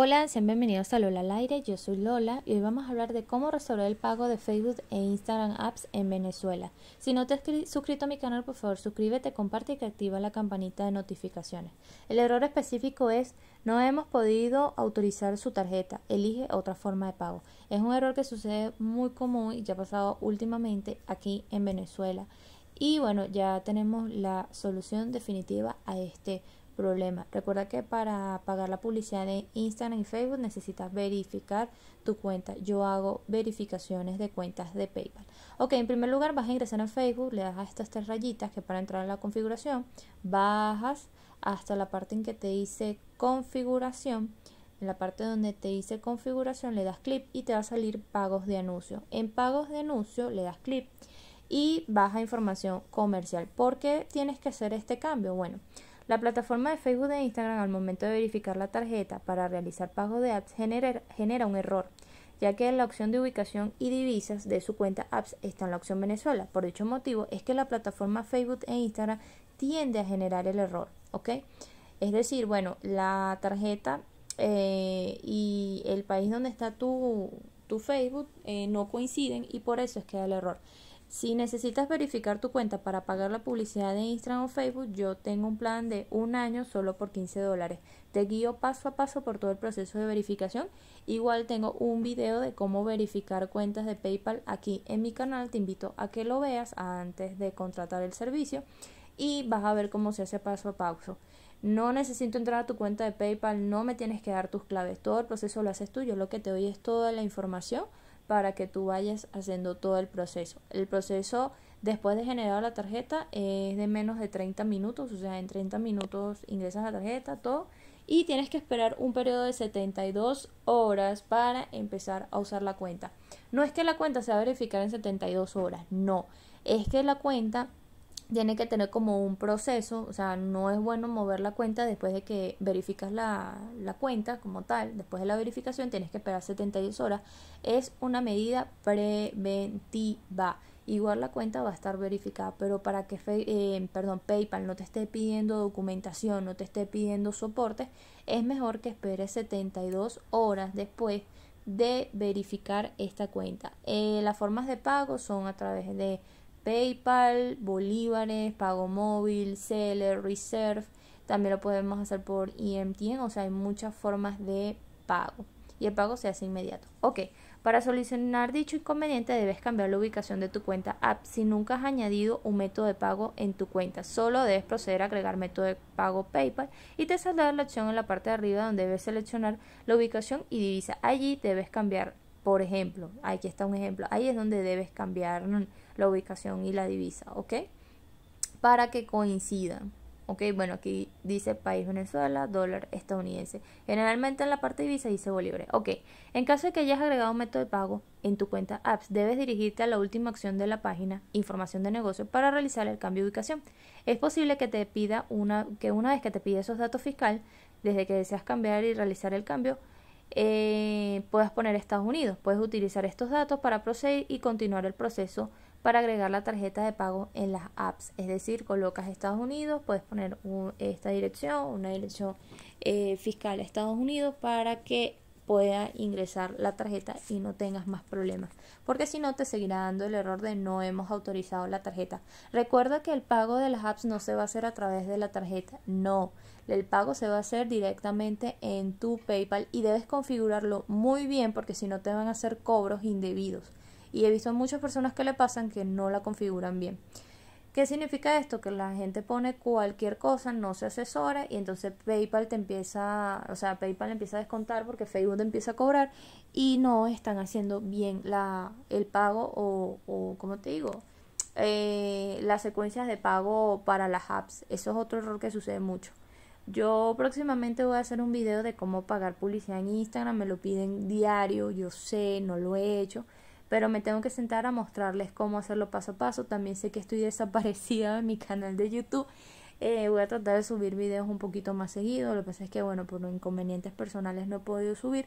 Hola, sean bienvenidos a Lola al aire, yo soy Lola y hoy vamos a hablar de cómo resolver el pago de Facebook e Instagram Apps en Venezuela. Si no te has suscrito a mi canal, por favor suscríbete, comparte y activa la campanita de notificaciones. El error específico es no hemos podido autorizar su tarjeta, elige otra forma de pago. Es un error que sucede muy común y ya ha pasado últimamente aquí en Venezuela. Y bueno, ya tenemos la solución definitiva a este problema problema. Recuerda que para pagar la publicidad de Instagram y Facebook necesitas verificar tu cuenta. Yo hago verificaciones de cuentas de PayPal. Ok, en primer lugar vas a ingresar a Facebook, le das a estas tres rayitas que para entrar en la configuración, bajas hasta la parte en que te dice configuración. En la parte donde te dice configuración le das clic y te va a salir pagos de anuncio. En pagos de anuncio le das clic y baja información comercial. ¿Por qué tienes que hacer este cambio? Bueno, la plataforma de Facebook e Instagram al momento de verificar la tarjeta para realizar pago de apps genera, un error, ya que en la opción de ubicación y divisas de su cuenta apps está en la opción Venezuela. Por dicho motivo es que la plataforma Facebook e Instagram tiende a generar el error, ¿ok? Es decir, bueno, la tarjeta eh, y el país donde está tu, Facebook eh, no coinciden y por eso es que da el error. Si necesitas verificar tu cuenta para pagar la publicidad de Instagram o Facebook, yo tengo un plan de un año solo por 15 dólares. Te guío paso a paso por todo el proceso de verificación. Igual tengo un video de cómo verificar cuentas de PayPal aquí en mi canal. Te invito a que lo veas antes de contratar el servicio y vas a ver cómo se hace paso a paso. No necesito entrar a tu cuenta de PayPal, no me tienes que dar tus claves, todo el proceso lo haces tú, yo lo que te doy es toda la información para que tú vayas haciendo todo el proceso. El proceso después de generar la tarjeta es de menos de 30 minutos, o sea, en 30 minutos ingresas la tarjeta, todo, y tienes que esperar un periodo de 72 horas para empezar a usar la cuenta. No es que la cuenta se va a verificar en 72 horas, no, es que la cuenta tiene que tener como un proceso, o sea, no es bueno mover la cuenta después de que verificas la, cuenta como tal, después de la verificación tienes que esperar 72 horas, es una medida preventiva. Igual la cuenta va a estar verificada, pero para que eh, perdón, PayPal no te esté pidiendo documentación, no te esté pidiendo soporte, es mejor que esperes 72 horas después de verificar esta cuenta. Eh, las formas de pago son a través de PayPal, Bolívares, Pago Móvil, Seller, Reserve. También lo podemos hacer por EMTN, o sea, hay muchas formas de pago. Y el pago se hace inmediato. Ok, para solucionar dicho inconveniente debes cambiar la ubicación de tu cuenta app si nunca has añadido un método de pago en tu cuenta. Solo debes proceder a agregar método de pago PayPal y te saldrá la opción en la parte de arriba donde debes seleccionar la ubicación y divisa. Allí debes cambiar, por ejemplo, aquí está un ejemplo, ahí es donde debes cambiar la ubicación y la divisa, ¿ok? Para que coincidan. Ok, bueno, aquí dice país Venezuela, dólar estadounidense. Generalmente en la parte de divisa dice bolívar. Ok, en caso de que hayas agregado un método de pago en tu cuenta apps, debes dirigirte a la última acción de la página, información de negocio, para realizar el cambio de ubicación. Es posible que te pida una, que una vez que te pida esos datos fiscales, desde que deseas cambiar y realizar el cambio, eh, puedas poner Estados Unidos. Puedes utilizar estos datos para proceder y continuar el proceso para agregar la tarjeta de pago en las apps. Es decir, colocas Estados Unidos, puedes poner esta dirección, una dirección eh, fiscal a Estados Unidos para que pueda ingresar la tarjeta y no tengas más problemas, porque si no te seguirá dando el error de no hemos autorizado la tarjeta. Recuerda que el pago de las apps no se va a hacer a través de la tarjeta, no, el pago se va a hacer directamente en tu PayPal y debes configurarlo muy bien porque si no te van a hacer cobros indebidos. Y he visto muchas personas que le pasan que no la configuran bien. ¿Qué significa esto? Que la gente pone cualquier cosa, no se asesora y entonces PayPal te empieza, o sea, PayPal empieza a descontar porque Facebook te empieza a cobrar y no están haciendo bien el pago o, o te digo? Eh, las secuencias de pago para las apps. Eso es otro error que sucede mucho. Yo próximamente voy a hacer un video de cómo pagar publicidad en Instagram, me lo piden diario, yo sé, no lo he hecho pero me tengo que sentar a mostrarles cómo hacerlo paso a paso. También sé que estoy desaparecida en mi canal de YouTube. Eh, voy a tratar de subir videos un poquito más seguido. Lo que pasa es que, bueno, por inconvenientes personales no he podido subir.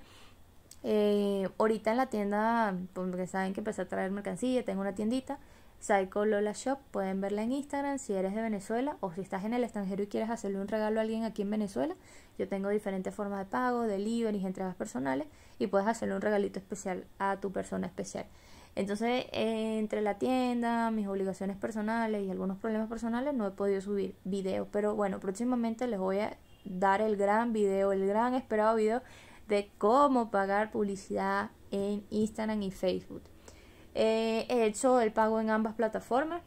Eh, ahorita en la tienda, pues, porque saben que empecé a traer mercancía, tengo una tiendita. Psycho Lola Shop, pueden verla en Instagram si eres de Venezuela o si estás en el extranjero y quieres hacerle un regalo a alguien aquí en Venezuela. Yo tengo diferentes formas de pago, y entregas personales y puedes hacerle un regalito especial a tu persona especial. Entonces, eh, entre la tienda, mis obligaciones personales y algunos problemas personales, no he podido subir videos. Pero bueno, próximamente les voy a dar el gran video, el gran esperado video de cómo pagar publicidad en Instagram y Facebook he hecho el pago en ambas plataformas.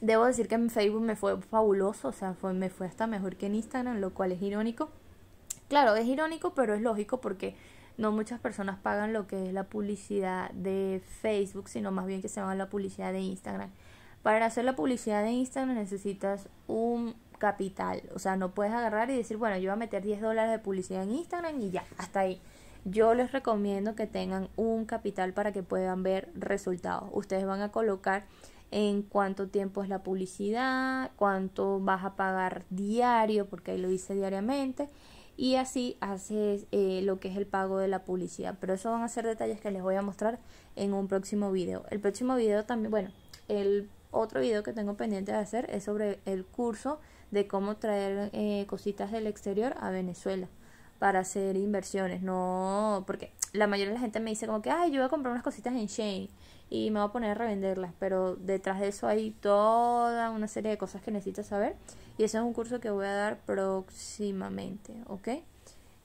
Debo decir que en Facebook me fue fabuloso, o sea, fue, me fue hasta mejor que en Instagram, lo cual es irónico. Claro, es irónico, pero es lógico porque no muchas personas pagan lo que es la publicidad de Facebook, sino más bien que se van a la publicidad de Instagram. Para hacer la publicidad de Instagram necesitas un capital, o sea, no puedes agarrar y decir, bueno, yo voy a meter 10 dólares de publicidad en Instagram y ya, hasta ahí. Yo les recomiendo que tengan un capital para que puedan ver resultados. Ustedes van a colocar en cuánto tiempo es la publicidad, cuánto vas a pagar diario, porque ahí lo dice diariamente, y así haces eh, lo que es el pago de la publicidad. Pero eso van a ser detalles que les voy a mostrar en un próximo video. El próximo video también, bueno, el otro video que tengo pendiente de hacer es sobre el curso de cómo traer eh, cositas del exterior a Venezuela para hacer inversiones, no, porque la mayoría de la gente me dice como que, ay, yo voy a comprar unas cositas en Shane y me voy a poner a revenderlas, pero detrás de eso hay toda una serie de cosas que necesitas saber y ese es un curso que voy a dar próximamente, ¿ok?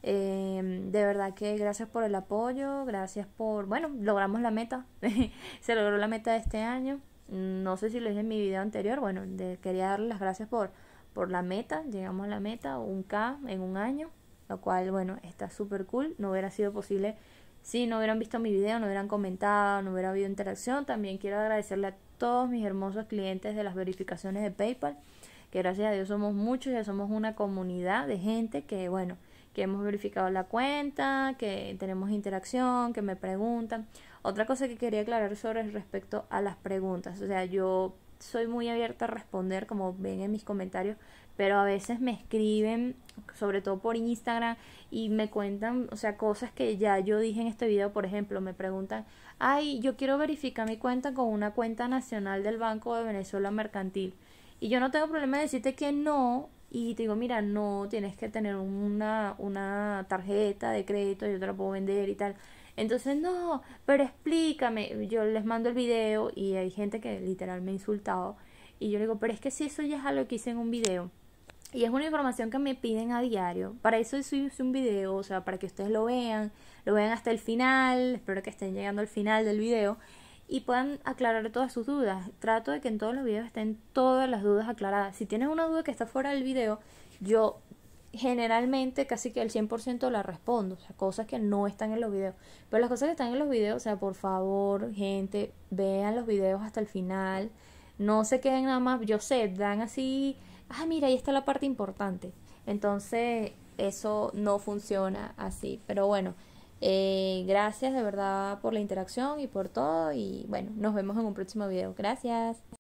Em, de verdad que gracias por el apoyo, gracias por, bueno, logramos la meta, se logró la meta de este año, no sé si lo dije en mi video anterior, bueno, de, quería darles las gracias por, por la meta, llegamos a la meta, un K en un año lo cual, bueno, está súper cool, no hubiera sido posible si no hubieran visto mi video, no hubieran comentado, no hubiera habido interacción. También quiero agradecerle a todos mis hermosos clientes de las verificaciones de PayPal, que gracias a Dios somos muchos, ya somos una comunidad de gente que, bueno, que hemos verificado la cuenta, que tenemos interacción, que me preguntan. Otra cosa que quería aclarar sobre respecto a las preguntas. O sea, yo soy muy abierta a responder, como ven en mis comentarios, pero a veces me escriben, sobre todo por Instagram, y me cuentan, o sea, cosas que ya yo dije en este video, por ejemplo, me preguntan, ay, yo quiero verificar mi cuenta con una cuenta nacional del Banco de Venezuela Mercantil. Y yo no tengo problema de decirte que no, y te digo, mira, no, tienes que tener una, una tarjeta de crédito, yo te la puedo vender y tal. Entonces, no, pero explícame. Yo les mando el video y hay gente que literal me ha insultado. Y yo digo, pero es que si eso ya es algo que hice en un video. Y es una información que me piden a diario. Para eso hice un video, o sea, para que ustedes lo vean, lo vean hasta el final. Espero que estén llegando al final del video y puedan aclarar todas sus dudas. Trato de que en todos los videos estén todas las dudas aclaradas. Si tienes una duda que está fuera del video, yo generalmente casi que el 100% la respondo, o sea, cosas que no están en los videos. Pero las cosas que están en los videos, o sea, por favor, gente, vean los videos hasta el final, no se queden nada más, yo sé, dan así, ah, mira, ahí está la parte importante. Entonces, eso no funciona así, pero bueno. Eh, gracias de verdad por la interacción y por todo y bueno, nos vemos en un próximo video. Gracias.